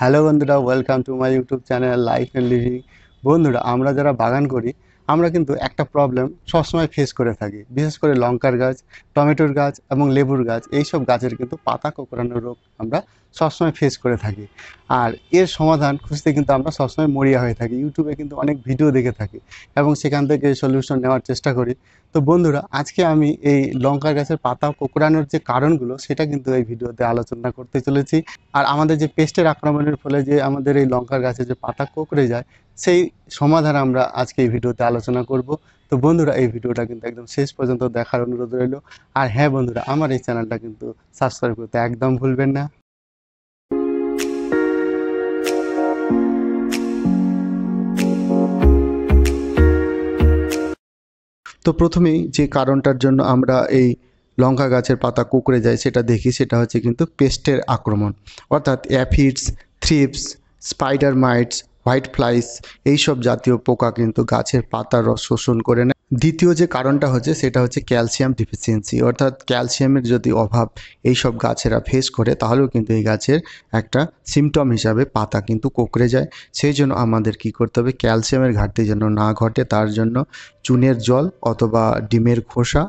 hello বন্ধুরা welcome to my YouTube channel life and living বন্ধুরা আমরা যারা বাগান করি আমরা কিন্তু একটা প্রবলেম সবসময় ফেস করে থাকি বিশেষ করে লঙ্কার গাছ টমেটোর গাছ এবং লেবুর গাছ এইসব গাছের কিন্তু পাতা কোকড়ানোর রোগ আমরা সবসময় ফেস করে থাকি আর এর সমাধান খুঁজতে কিন্তু আমরা সবসময় মরিয়া হয়ে থাকি ইউটিউবে কিন্তু অনেক ভিডিও দেখে থাকি এবং সেখান থেকে সলিউশন নেওয়ার চেষ্টা করি তো বন্ধুরা আজকে আমি এই লঙ্কার গাছের পাতা কোকড়ানোর যে কারণগুলো সেটা কিন্তু এই ভিডিওতে আলোচনা করতে চলেছি আর আমাদের যে পেস্টের আক্রমণের ফলে যে আমাদের এই লঙ্কার গাছে যে পাতা কোকড়ে যায় সেই সমাধান আমরা আজকে এই ভিডিওতে আলোচনা করব তো বন্ধুরা এই ভিডিওটা কিন্তু একদম শেষ পর্যন্ত দেখার অনুরোধ রইল আর হ্যাঁ বন্ধুরা আমার এই চ্যানেলটা কিন্তু সাবস্ক্রাইব করতে একদম ভুলবেন না তো প্রথমেই যে কারণটার জন্য আমরা এই লঙ্কা গাছের পাতা কুকড়ে যায় সেটা দেখি সেটা হচ্ছে কিন্তু পেস্টের আক্রমণ অর্থাৎ aphids thrips spider mites white flies এইসব জাতীয় পোকা কিন্তু গাছের পাতার রস শোষণ করে নেয় দ্বিতীয় যে কারণটা হচ্ছে সেটা হচ্ছে ক্যালসিয়াম ডিফিসিয়েন্সি অর্থাৎ ক্যালসিয়ামের যদি অভাব এই সব গাছেরা ফেস করে তাহলেও কিন্তু এই গাছের একটা সিমটম হিসাবে পাতা কিন্তু কোকড়ে যায় সেই জন্য আমাদের কি করতে হবে ক্যালসিয়ামের ঘাটতি যেন না ঘটে তার জন্য চুনের জল অথবা ডিমের খোসা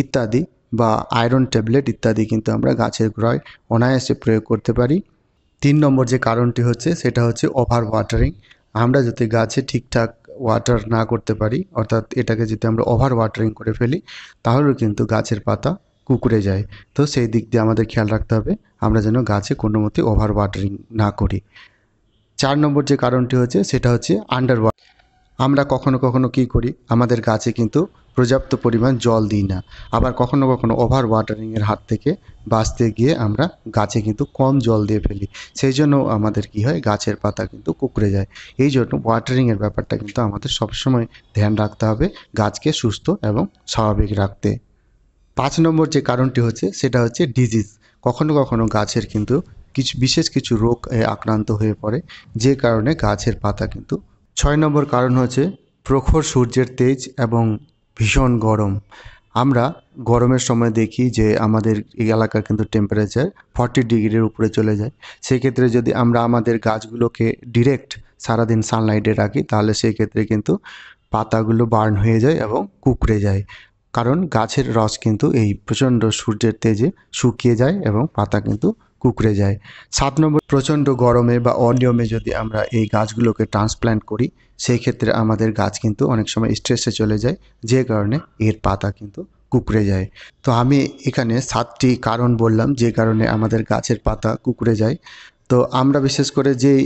ইত্যাদি বা আয়রন ট্যাবলেট ইত্যাদি কিন্তু আমরা গাছের ক্রয় অনায়াসে প্রয়োগ করতে পারি তিন নম্বর যে কারণটি হচ্ছে সেটা হচ্ছে ওভার ওয়াটারিং আমরা যদি গাছে ঠিকঠাক ওয়াটার না করতে পারি অর্থাৎ এটাকে যদি আমরা ওভার ওয়াটারিং করে ফেলি তাহলেও কিন্তু গাছের পাতা কুকুরে যায় তো সেই দিক দিয়ে আমাদের খেয়াল রাখতে হবে আমরা যেন গাছে কোনো মতে ওভার ওয়াটারিং না করি চার নম্বর যে কারণটি হচ্ছে সেটা হচ্ছে আন্ডার ওয়াটার আমরা কখনো কখনো কি করি আমাদের গাছে কিন্তু পর্যাপ্ত পরিমাণ জল দিই না আবার কখনো কখনো ওভার ওয়াটারিংয়ের হাত থেকে বাঁচতে গিয়ে আমরা গাছে কিন্তু কম জল দিয়ে ফেলি সেই জন্য আমাদের কি হয় গাছের পাতা কিন্তু কুকড়ে যায় এই জন্য ওয়াটারিংয়ের ব্যাপারটা কিন্তু আমাদের সবসময় ধ্যান রাখতে হবে গাছকে সুস্থ এবং স্বাভাবিক রাখতে পাঁচ নম্বর যে কারণটি হচ্ছে সেটা হচ্ছে ডিজিজ কখনো কখনো গাছের কিন্তু কিছু বিশেষ কিছু রোগ আক্রান্ত হয়ে পড়ে যে কারণে গাছের পাতা কিন্তু ছয় নম্বর কারণ হচ্ছে প্রখর সূর্যের তেজ এবং ভীষণ গরম আমরা গরমের সময় দেখি যে আমাদের এই এলাকার কিন্তু টেম্পারেচার ফর্টি ডিগ্রির উপরে চলে যায় সেক্ষেত্রে যদি আমরা আমাদের গাছগুলোকে ডিরেক্ট সারাদিন সানলাইটে রাখি তাহলে সেক্ষেত্রে কিন্তু পাতাগুলো বার্ন হয়ে যায় এবং কুকড়ে যায় কারণ গাছের রস কিন্তু এই প্রচণ্ড সূর্যের তেজে শুকিয়ে যায় এবং পাতা কিন্তু কুকড়ে যায় সাত নম্বর প্রচণ্ড গরমে বা অনিয়মে যদি আমরা এই গাছগুলোকে ট্রান্সপ্ল্যান্ট করি সেই ক্ষেত্রে আমাদের গাছ কিন্তু অনেক সময় স্ট্রেসে চলে যায় যে কারণে এর পাতা কিন্তু কুকড়ে যায় তো আমি এখানে সাতটি কারণ বললাম যে কারণে আমাদের গাছের পাতা কুকড়ে যায় তো আমরা বিশেষ করে যেই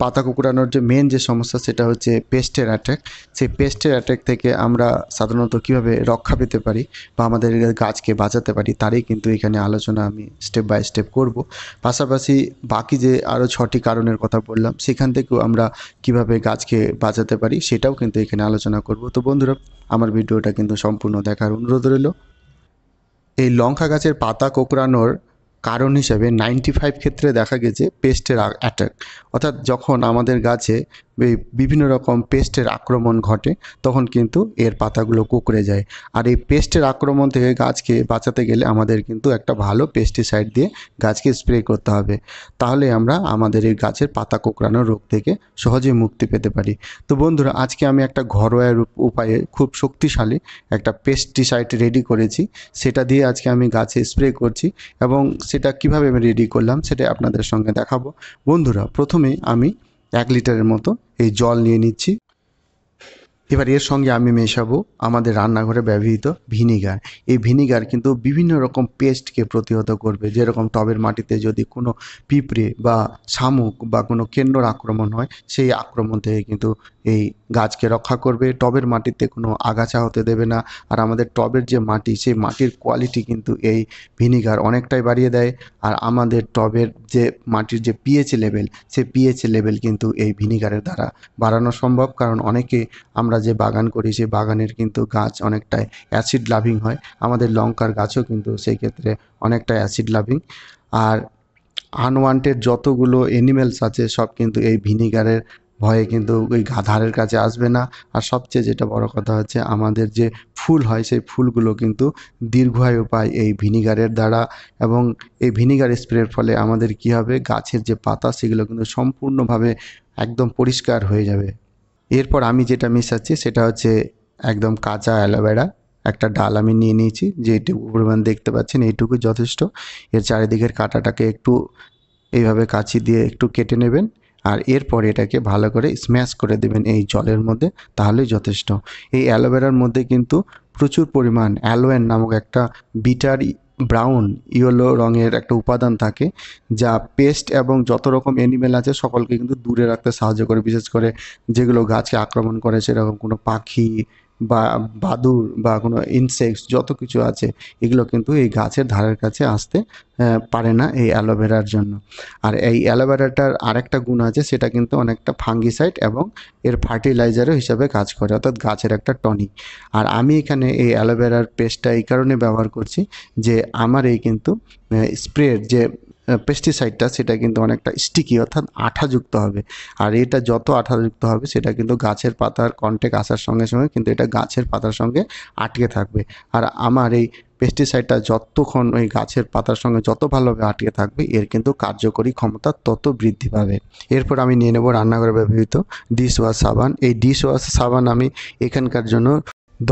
পাতা কুকুরানোর যে মেন যে সমস্যা সেটা হচ্ছে পেস্টের অ্যাট্যাক সেই পেস্টের অ্যাট্যাক থেকে আমরা সাধারণত কিভাবে রক্ষা পেতে পারি বা আমাদের গাছকে বাঁচাতে পারি তারই কিন্তু এখানে আলোচনা আমি স্টেপ বাই স্টেপ করব পাশাপাশি বাকি যে আরও ছটি কারণের কথা বললাম সেখান থেকেও আমরা কিভাবে গাছকে বাঁচাতে পারি সেটাও কিন্তু এখানে আলোচনা করব তো বন্ধুরা আমার ভিডিওটা কিন্তু সম্পূর্ণ দেখার অনুরোধ রইল এই লঙ্কা গাছের পাতা কোকড়ানোর কারণ হিসেবে নাইনটি ফাইভ ক্ষেত্রে দেখা গেছে পেস্টের অ্যাটাক অর্থাৎ যখন আমাদের গাছে বিভিন্ন রকম পেস্টের আক্রমণ ঘটে তখন কিন্তু এর পাতাগুলো কুকড়ে যায় আর এই পেস্টের আক্রমণ থেকে গাছকে বাঁচাতে গেলে আমাদের কিন্তু একটা ভালো পেস্টিসাইড দিয়ে গাছকে স্প্রে করতে হবে তাহলে আমরা আমাদের এই গাছের পাতা কোঁকড়ানোর রোগ থেকে সহজে মুক্তি পেতে পারি তো বন্ধুরা আজকে আমি একটা ঘরোয়া উপায়ে খুব শক্তিশালী একটা পেস্টিসাইড রেডি করেছি সেটা দিয়ে আজকে আমি গাছে স্প্রে করছি এবং সেটা কিভাবে আমি রেডি করলাম সেটা আপনাদের সঙ্গে দেখাবো বন্ধুরা প্রথমে আমি এক লিটারের মতো এই জল নিয়ে নিচ্ছি এবার এর সঙ্গে আমি মেশাবো আমাদের রান্নাঘরে ব্যবহৃত ভিনিগার এই ভিনিগার কিন্তু বিভিন্ন রকম পেস্টকে প্রতিহত করবে যেরকম টবের মাটিতে যদি কোনো পিঁপড়ে বা শামুক বা কোনো কেন্দ্র আক্রমণ হয় সেই আক্রমণ থেকে কিন্তু এই গাছকে রক্ষা করবে টবের মাটিতে কোনো আগাছা হতে দেবে না আর আমাদের টবের যে মাটি সেই মাটির কোয়ালিটি কিন্তু এই ভিনিগার অনেকটাই বাড়িয়ে দেয় আর আমাদের টবের যে মাটির যে পিএইচ লেভেল সেই পিএইচ লেভেল কিন্তু এই ভিনিগারের দ্বারা বাড়ানো সম্ভব কারণ অনেকে আমরা আমরা যে বাগান করি সেই বাগানের কিন্তু গাছ অনেকটাই অ্যাসিড লাভিং হয় আমাদের লঙ্কার গাছও কিন্তু সেই ক্ষেত্রে অনেকটা অ্যাসিড লাভিং আর আনওয়ান্টেড যতগুলো এনিমেলস আছে সব কিন্তু এই ভিনিগারের ভয়ে কিন্তু ওই ধারের কাছে আসবে না আর সবচেয়ে যেটা বড় কথা হচ্ছে আমাদের যে ফুল হয় সেই ফুলগুলো কিন্তু দীর্ঘায়ু পায় এই ভিনিগারের দ্বারা এবং এই ভিনিগার স্প্রের ফলে আমাদের কি হবে গাছের যে পাতা সেগুলো কিন্তু সম্পূর্ণভাবে একদম পরিষ্কার হয়ে যাবে এরপর আমি যেটা মিশাচ্ছি সেটা হচ্ছে একদম কাঁচা অ্যালোভেরা একটা ডাল আমি নিয়ে নিয়েছি যেটুকু পরিমাণ দেখতে পাচ্ছেন এইটুকু যথেষ্ট এর চারিদিকের কাঁটাটাকে একটু এইভাবে কাছি দিয়ে একটু কেটে নেবেন আর এরপর এটাকে ভালো করে স্ম্যাশ করে দেবেন এই জলের মধ্যে তাহলেই যথেষ্ট এই অ্যালোভেরার মধ্যে কিন্তু প্রচুর পরিমাণ অ্যালোয়েন নামক একটা বিটার ব্রাউন ইয়েলো রঙের একটা উপাদান থাকে যা পেস্ট এবং যত রকম অ্যানিমেল আছে সকলকে কিন্তু দূরে রাখতে সাহায্য করে বিশেষ করে যেগুলো গাছকে আক্রমণ করে সেরকম কোনো পাখি বা বাদুর বা কোনো ইনসেক্টস যত কিছু আছে এগুলো কিন্তু এই গাছের ধারের কাছে আসতে পারে না এই অ্যালোভেরার জন্য আর এই অ্যালোভেরাটার আরেকটা গুণ আছে সেটা কিন্তু অনেকটা ফাঙ্গিসাইড এবং এর ফার্টিলাইজারও হিসাবে কাজ করে অর্থাৎ গাছের একটা টনিক আর আমি এখানে এই অ্যালোভেরার পেস্টটা এই কারণে ব্যবহার করছি যে আমার এই কিন্তু স্প্রের যে পেস্টিসাইডটা সেটা কিন্তু অনেকটা স্টিকি অর্থাৎ আঠাযুক্ত হবে আর এটা যত আঠাযুক্ত হবে সেটা কিন্তু গাছের পাতার কন্ট্যাক্ট আসার সঙ্গে সঙ্গে কিন্তু এটা গাছের পাতার সঙ্গে আটকে থাকবে আর আমার এই পেস্টিসাইডটা যতক্ষণ ওই গাছের পাতার সঙ্গে যত ভালোভাবে আটকে থাকবে এর কিন্তু কার্যকরী ক্ষমতা তত বৃদ্ধি পাবে এরপর আমি নিয়ে নেব রান্নাঘরে ব্যবহৃত ডিশ ওয়াশ সাবান এই ডিশ ওয়াশ সাবান আমি এখানকার জন্য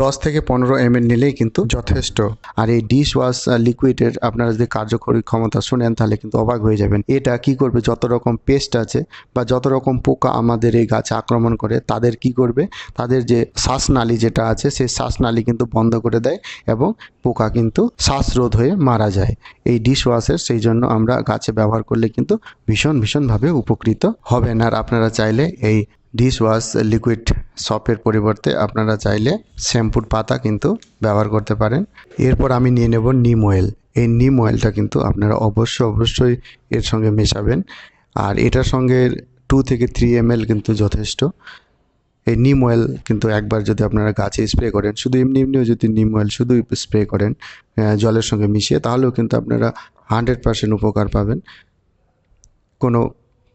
দশ থেকে পনেরো এম নিলেই কিন্তু যথেষ্ট আর এই ডিশ ওয়াশ লিকুইডের আপনারা যদি কার্যকরী ক্ষমতা শুনেন তাহলে কিন্তু অবাক হয়ে যাবেন এটা কি করবে যত রকম পেস্ট আছে বা যত রকম পোকা আমাদের এই গাছে আক্রমণ করে তাদের কি করবে তাদের যে শ্বাসনালী যেটা আছে সেই শ্বাসনালী কিন্তু বন্ধ করে দেয় এবং পোকা কিন্তু শ্বাসরোধ হয়ে মারা যায় এই ডিশ ওয়াশের সেই জন্য আমরা গাছে ব্যবহার করলে কিন্তু ভীষণ ভীষণভাবে উপকৃত হবেন আর আপনারা চাইলে এই ডিশ ওয়াশ লিকুইড সপের পরিবর্তে আপনারা চাইলে শ্যাম্পুর পাতা কিন্তু ব্যবহার করতে পারেন এরপর আমি নিয়ে নেব নিম অয়েল এই নিম অয়েলটা কিন্তু আপনারা অবশ্যই অবশ্যই এর সঙ্গে মেশাবেন আর এটার সঙ্গে টু থেকে থ্রি এম কিন্তু যথেষ্ট এই নিম অয়েল কিন্তু একবার যদি আপনারা গাছে স্প্রে করেন শুধু এমনি এমনিও যদি নিম অয়েল শুধু স্প্রে করেন জলের সঙ্গে মিশিয়ে তাহলেও কিন্তু আপনারা হান্ড্রেড পারসেন্ট উপকার পাবেন কোনো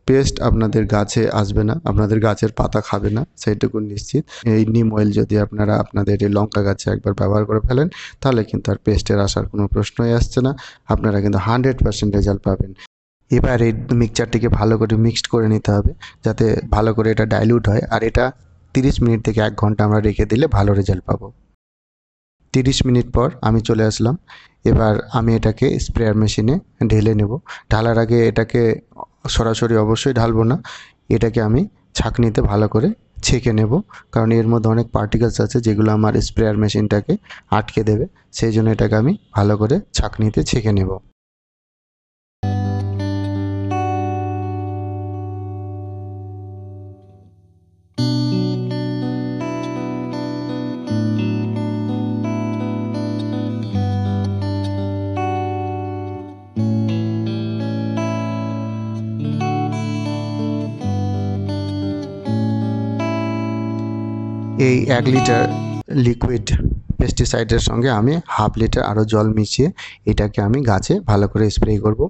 পেস্ট আপনাদের গাছে আসবে না আপনাদের গাছের পাতা খাবে না সেইটুকু নিশ্চিত এই নিম অয়েল যদি আপনারা আপনাদের এই লঙ্কা গাছে একবার ব্যবহার করে ফেলেন তাহলে কিন্তু আর পেস্টের আসার কোনো প্রশ্নই আসছে না আপনারা কিন্তু হান্ড্রেড পার্সেন্ট রেজাল্ট পাবেন এবার এই মিক্সচারটিকে ভালো করে মিক্সড করে নিতে হবে যাতে ভালো করে এটা ডাইলিউট হয় আর এটা তিরিশ মিনিট থেকে এক ঘন্টা আমরা রেখে দিলে ভালো রেজাল্ট পাবো তিরিশ মিনিট পর আমি চলে আসলাম এবার আমি এটাকে স্প্রেয়ার মেশিনে ঢেলে নেব ঢালার আগে এটাকে সরাসরি অবশ্যই ঢালবো না এটাকে আমি ছাঁকনিতে ভালো করে ছেঁকে নেব কারণ এর মধ্যে অনেক পার্টিকেলস আছে যেগুলো আমার স্প্রেয়ার মেশিনটাকে আটকে দেবে সেই জন্য এটাকে আমি ভালো করে ছাঁকনিতে ছেঁকে নেব এই এক লিটার লিকুইড পেস্টিসাইডের সঙ্গে আমি হাফ লিটার আরও জল মিশিয়ে এটাকে আমি গাছে ভালো করে স্প্রে করব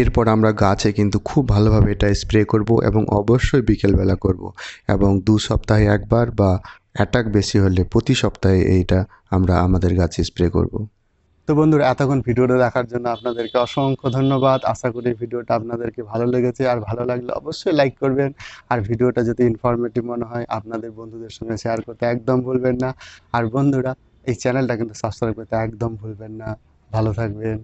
এরপর আমরা গাছে কিন্তু খুব ভালোভাবে এটা স্প্রে করব এবং অবশ্যই বিকেলবেলা করব এবং দু সপ্তাহে একবার বা অ্যাটাক বেশি হলে প্রতি সপ্তাহে এইটা আমরা আমাদের গাছে স্প্রে করব তো বন্ধুরা এতক্ষণ ভিডিওটা দেখার জন্য আপনাদেরকে অসংখ্য ধন্যবাদ আশা করি ভিডিওটা আপনাদেরকে ভালো লেগেছে আর ভালো লাগলে অবশ্যই লাইক করবেন আর ভিডিওটা যদি ইনফরমেটিভ মনে হয় আপনাদের বন্ধুদের সঙ্গে শেয়ার করতে একদম ভুলবেন না আর বন্ধুরা এই চ্যানেলটা কিন্তু সাবস্ক্রাইব করতে একদম ভুলবেন না ভালো থাকবেন